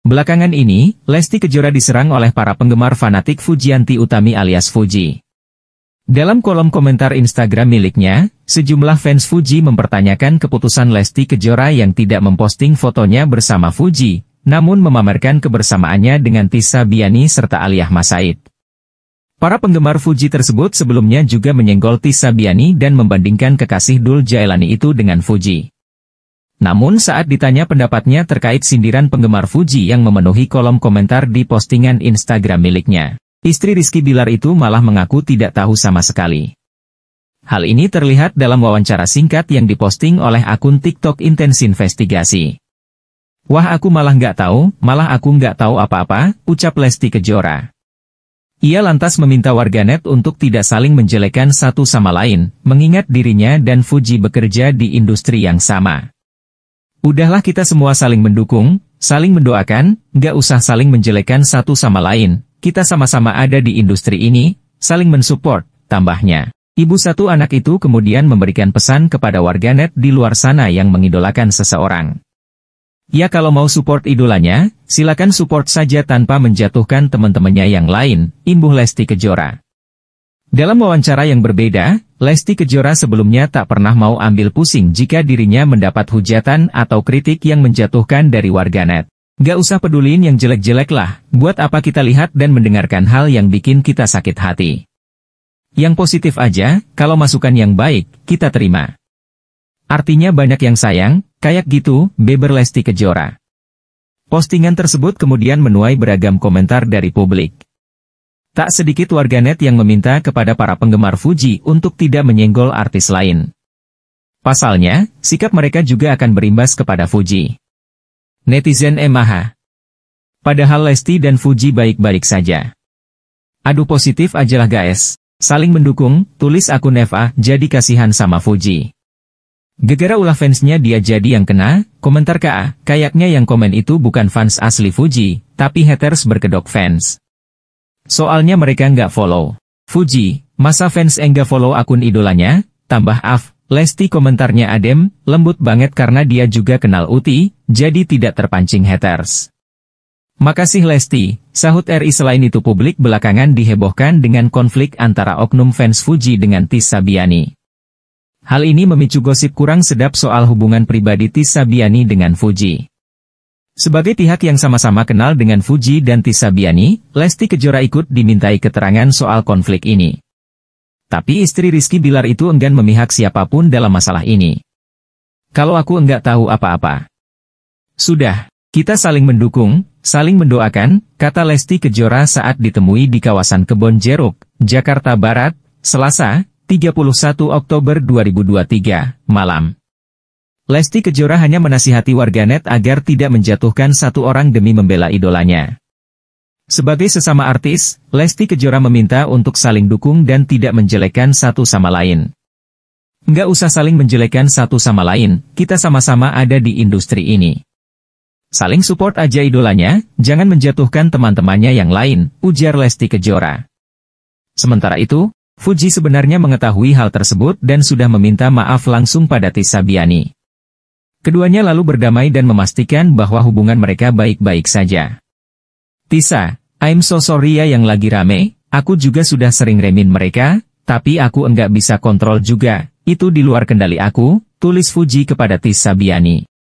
Belakangan ini, Lesti Kejora diserang oleh para penggemar fanatik Fujianti Utami alias Fuji. Dalam kolom komentar Instagram miliknya, sejumlah fans Fuji mempertanyakan keputusan Lesti Kejora yang tidak memposting fotonya bersama Fuji, namun memamerkan kebersamaannya dengan Tisa Biani serta Aliyah Masaid. Para penggemar Fuji tersebut sebelumnya juga menyenggol Tisa Biani dan membandingkan kekasih Dul Jailani itu dengan Fuji. Namun saat ditanya pendapatnya terkait sindiran penggemar Fuji yang memenuhi kolom komentar di postingan Instagram miliknya, istri Rizky Bilar itu malah mengaku tidak tahu sama sekali. Hal ini terlihat dalam wawancara singkat yang diposting oleh akun TikTok Intens Investigasi. Wah aku malah nggak tahu, malah aku nggak tahu apa-apa, ucap Lesti Kejora. Ia lantas meminta warganet untuk tidak saling menjelekan satu sama lain, mengingat dirinya dan Fuji bekerja di industri yang sama. Udahlah kita semua saling mendukung, saling mendoakan, nggak usah saling menjelekan satu sama lain. Kita sama-sama ada di industri ini, saling mensupport, tambahnya. Ibu satu anak itu kemudian memberikan pesan kepada warganet di luar sana yang mengidolakan seseorang. Ya kalau mau support idolanya, silakan support saja tanpa menjatuhkan teman-temannya yang lain, imbuh Lesti Kejora. Dalam wawancara yang berbeda, Lesti Kejora sebelumnya tak pernah mau ambil pusing jika dirinya mendapat hujatan atau kritik yang menjatuhkan dari warganet. Gak usah pedulin yang jelek-jelek lah, buat apa kita lihat dan mendengarkan hal yang bikin kita sakit hati. Yang positif aja, kalau masukan yang baik, kita terima. Artinya banyak yang sayang, kayak gitu, beber Lesti Kejora. Postingan tersebut kemudian menuai beragam komentar dari publik. Tak sedikit warganet yang meminta kepada para penggemar Fuji untuk tidak menyenggol artis lain. Pasalnya, sikap mereka juga akan berimbas kepada Fuji. Netizen Emaha Padahal Lesti dan Fuji baik-baik saja. Aduh positif ajalah guys. Saling mendukung, tulis akun Neva. jadi kasihan sama Fuji. Gegara ulah fansnya dia jadi yang kena, komentar KA, kayaknya yang komen itu bukan fans asli Fuji, tapi haters berkedok fans. Soalnya mereka nggak follow. Fuji, masa fans enggak follow akun idolanya? Tambah Af, Lesti komentarnya adem, lembut banget karena dia juga kenal Uti, jadi tidak terpancing haters. Makasih Lesti, sahut RI selain itu publik belakangan dihebohkan dengan konflik antara oknum fans Fuji dengan Tis Sabiani. Hal ini memicu gosip kurang sedap soal hubungan pribadi Tis Sabiani dengan Fuji. Sebagai pihak yang sama-sama kenal dengan Fuji dan Tisabiani, Lesti Kejora ikut dimintai keterangan soal konflik ini. Tapi istri Rizky Bilar itu enggan memihak siapapun dalam masalah ini. Kalau aku enggak tahu apa-apa. Sudah, kita saling mendukung, saling mendoakan, kata Lesti Kejora saat ditemui di kawasan Kebon Jeruk, Jakarta Barat, Selasa, 31 Oktober 2023, malam. Lesti Kejora hanya menasihati warganet agar tidak menjatuhkan satu orang demi membela idolanya. Sebagai sesama artis, Lesti Kejora meminta untuk saling dukung dan tidak menjelekan satu sama lain. Nggak usah saling menjelekan satu sama lain, kita sama-sama ada di industri ini. Saling support aja idolanya, jangan menjatuhkan teman-temannya yang lain, ujar Lesti Kejora. Sementara itu, Fuji sebenarnya mengetahui hal tersebut dan sudah meminta maaf langsung pada Tisabiani. Keduanya lalu berdamai dan memastikan bahwa hubungan mereka baik-baik saja. Tisa, I'm so sorry ya yang lagi rame, aku juga sudah sering remin mereka, tapi aku enggak bisa kontrol juga, itu di luar kendali aku, tulis Fuji kepada Tisa Biani.